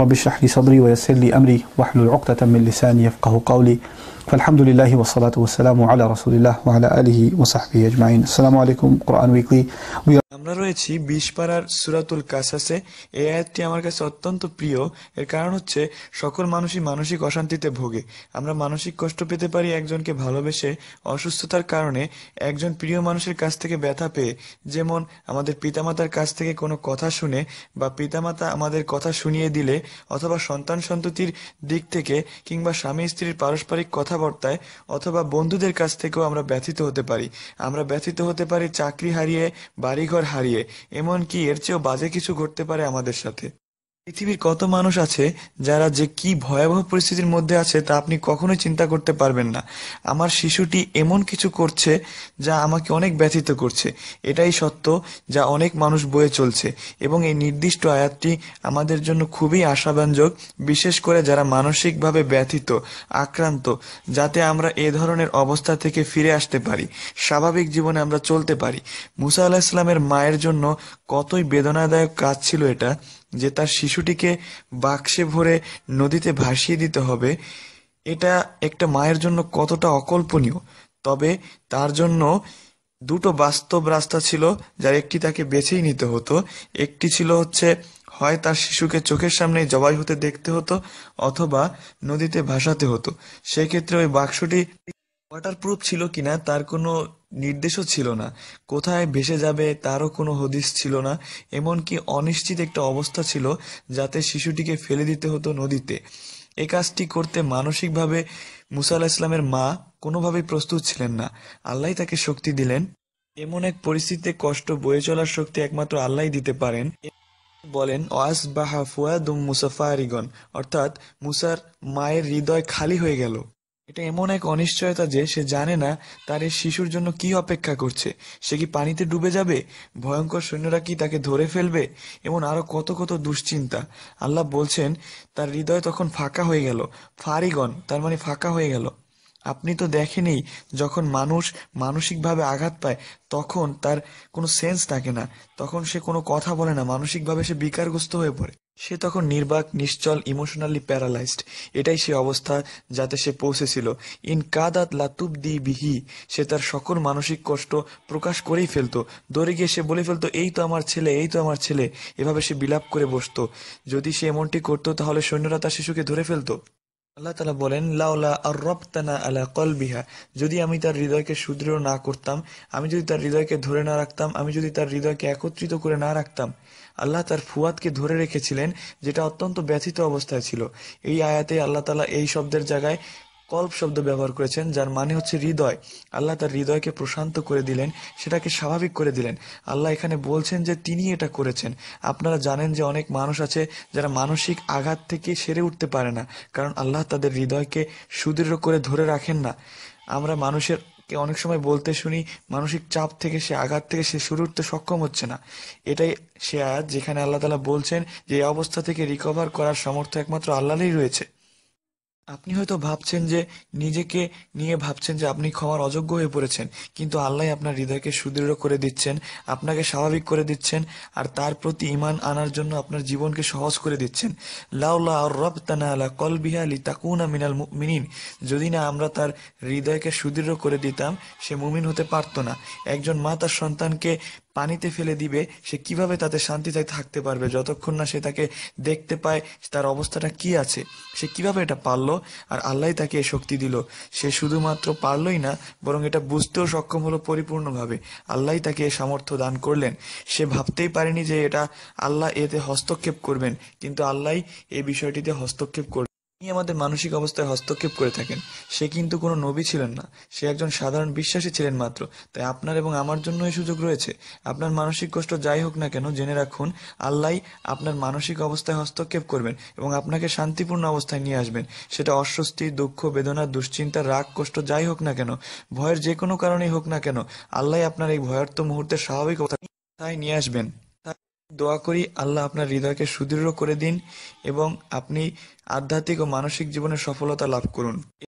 رب اشرح لي صدري ويسر لي أمري واحلل عقدة من لساني يفقه قولي فالحمد لله والصلاة والسلام على رسول الله وعلى آله وصحبه أجمعين السلام عليكم قرآن ويكلي আমরা রয়েছি বিশপাড়ার সুরাতুল কাসাসে এই আয়াতটি আমার কাছে অত্যন্ত প্রিয় এর কারণ হচ্ছে সকল মানুষই মানসিক অশান্তিতে ভোগে আমরা মানসিক কষ্ট পেতে পারি একজনকে ভালোবেসে অসুস্থতার কারণে একজন প্রিয় মানুষের কাছ থেকে ব্যথা পেয়ে যেমন আমাদের পিতামাতার কাছ থেকে কোনো কথা শুনে বা পিতামাতা আমাদের কথা শুনিয়ে দিলে অথবা সন্তান সন্ততির দিক থেকে কিংবা স্বামী স্ত্রীর পারস্পরিক কথাবার্তায় অথবা বন্ধুদের কাছ থেকেও আমরা ব্যথিত হতে পারি আমরা ব্যথিত হতে পারি চাকরি হারিয়ে বাড়িঘর হারিয়ে এমনকি এর চেয়েও বাজে কিছু ঘটতে পারে আমাদের সাথে পৃথিবীর কত মানুষ আছে যারা যে কি ভয়াবহ পরিস্থিতির মধ্যে আছে তা আপনি কখনোই চিন্তা করতে পারবেন না আমার শিশুটি এমন কিছু করছে যা আমাকে অনেক ব্যথিত করছে এটাই সত্য যা অনেক মানুষ বয়ে চলছে এবং এই নির্দিষ্ট আয়াতটি আমাদের জন্য খুবই আশাব্যঞ্জক বিশেষ করে যারা মানসিকভাবে ব্যথিত আক্রান্ত যাতে আমরা এ ধরনের অবস্থা থেকে ফিরে আসতে পারি স্বাভাবিক জীবনে আমরা চলতে পারি মুসা আল্লাহ ইসলামের মায়ের জন্য কতই বেদনাদায়ক কাজ ছিল এটা যে তার শিশুটিকে বাক্সে ভরে নদীতে ভাসিয়ে দিতে হবে এটা একটা মায়ের জন্য কতটা অকল্পনীয় তবে তার জন্য দুটো বাস্তব রাস্তা ছিল যার একটি তাকে বেছেই নিতে হতো একটি ছিল হচ্ছে হয় তার শিশুকে চোখের সামনে জবাই হতে দেখতে হতো অথবা নদীতে ভাসাতে হতো সেক্ষেত্রে ওই বাক্সটি ওয়াটারপ্রুফ ছিল কিনা তার কোনো নির্দেশও ছিল না কোথায় ভেসে যাবে তারও কোনো হদিস ছিল না এমনকি অনিশ্চিত একটা অবস্থা ছিল যাতে শিশুটিকে ফেলে দিতে হতো নদীতে এ কাজটি করতে মানসিকভাবে মুসা আল্লাহ ইসলামের মা কোনোভাবেই প্রস্তুত ছিলেন না আল্লাহ তাকে শক্তি দিলেন এমন এক পরিস্থিতিতে কষ্ট বয়ে চলার শক্তি একমাত্র আল্লাহ দিতে পারেন বলেন ওয়াস বাহা ফুয়াদ মুসাফা আরিগন অর্থাৎ মুসার মায়ের হৃদয় খালি হয়ে গেল এটা এমন এক অনিশ্চয়তা যে সে জানে না তার এই শিশুর জন্য কি অপেক্ষা করছে সে কি পানিতে ডুবে যাবে ভয়ঙ্কর সৈন্যরা কি তাকে ধরে ফেলবে এমন আরো কত কত দুশ্চিন্তা আল্লাহ বলছেন তার হৃদয় তখন ফাঁকা হয়ে গেল ফারিগন তার মানে ফাঁকা হয়ে গেল আপনি তো দেখেনি যখন মানুষ মানসিকভাবে আঘাত পায় তখন তার কোনো সেন্স থাকে না তখন সে কোনো কথা বলে না মানসিকভাবে সে বিকারগ্রস্ত হয়ে পড়ে সে তখন নির্বাক নিশ্চল ইমোশনালি প্যারালাইজড এটাই সে অবস্থা যাতে সে পৌঁছেছিল ইন কাদাত লাতুব দি বিহি সে তার সকল মানসিক কষ্ট প্রকাশ করেই ফেলতো দৌড়ে গিয়ে সে বলে ফেলতো এই তো আমার ছেলে এই তো আমার ছেলে এভাবে সে বিলাপ করে বসতো যদি সে এমনটি করতো তাহলে সৈন্যরা তার শিশুকে ধরে ফেলতো আল্লাহ তালা বলেন লাউলা আর রপ্তানা আলা কলবিহা যদি আমি তার হৃদয়কে সুদৃঢ় না করতাম আমি যদি তার হৃদয়কে ধরে না রাখতাম আমি যদি তার হৃদয়কে একত্রিত করে না রাখতাম আল্লাহ তার ফুয়াদকে ধরে রেখেছিলেন যেটা অত্যন্ত ব্যথিত অবস্থায় ছিল এই আয়াতে আল্লাহ তালা এই শব্দের জায়গায় কল্প শব্দ ব্যবহার করেছেন যার মানে হচ্ছে হৃদয় আল্লাহ তার হৃদয়কে প্রশান্ত করে দিলেন সেটাকে স্বাভাবিক করে দিলেন আল্লাহ এখানে বলছেন যে তিনি এটা করেছেন আপনারা জানেন যে অনেক মানুষ আছে যারা মানসিক আঘাত থেকে সেরে উঠতে পারে না কারণ আল্লাহ তাদের হৃদয়কে সুদৃঢ় করে ধরে রাখেন না আমরা মানুষের কে অনেক সময় বলতে শুনি মানসিক চাপ থেকে সে আঘাত থেকে সে শুরু উঠতে সক্ষম হচ্ছে না এটাই সে আয়াত যেখানে আল্লাহ তালা বলছেন যে এই অবস্থা থেকে রিকভার করার সামর্থ্য একমাত্র আল্লাহরই রয়েছে আপনি হয়তো ভাবছেন যে নিজেকে নিয়ে ভাবছেন যে আপনি ক্ষমার অযোগ্য হয়ে পড়েছেন কিন্তু আল্লাহ আপনার হৃদয়কে সুদৃঢ় করে দিচ্ছেন আপনাকে স্বাভাবিক করে দিচ্ছেন আর তার প্রতি ইমান আনার জন্য আপনার জীবনকে সহজ করে দিচ্ছেন লাউলা রব তানা কলবিহা লি তাকুনা মিনাল মিনিন যদি না আমরা তার হৃদয়কে সুদৃঢ় করে দিতাম সে মুমিন হতে পারতো না একজন মা তার সন্তানকে পানিতে ফেলে দিবে সে কিভাবে তাতে শান্তিতে থাকতে পারবে যতক্ষণ না সে তাকে দেখতে পায় তার অবস্থাটা কি আছে সে কিভাবে এটা পারলো আর আল্লাহ তাকে এ শক্তি দিল সে শুধুমাত্র পারলই না বরং এটা বুঝতেও সক্ষম হলো পরিপূর্ণভাবে আল্লাহ তাকে এ সামর্থ্য দান করলেন সে ভাবতেই পারেনি যে এটা আল্লাহ এতে হস্তক্ষেপ করবেন কিন্তু আল্লাহ এই বিষয়টিতে হস্তক্ষেপ করবেন তিনি আমাদের মানসিক অবস্থায় হস্তক্ষেপ করে থাকেন সে কিন্তু কোনো নবী ছিলেন না সে একজন সাধারণ বিশ্বাসী ছিলেন মাত্র তাই আপনার এবং আমার জন্য এই সুযোগ রয়েছে আপনার মানসিক কষ্ট যাই হোক না কেন জেনে রাখুন আল্লাহ আপনার মানসিক অবস্থায় হস্তক্ষেপ করবেন এবং আপনাকে শান্তিপূর্ণ অবস্থায় নিয়ে আসবেন সেটা অস্বস্তি দুঃখ বেদনা দুশ্চিন্তা রাগ কষ্ট যাই হোক না কেন ভয়ের যে কোনো কারণেই হোক না কেন আল্লাহ আপনার এই ভয়ার্থ মুহূর্তে স্বাভাবিক অবস্থায় নিয়ে আসবেন দোয়া করি আল্লাহ আপনার হৃদয়কে সুদৃঢ় করে দিন এবং আপনি আধ্যাত্মিক ও মানসিক জীবনে সফলতা লাভ করুন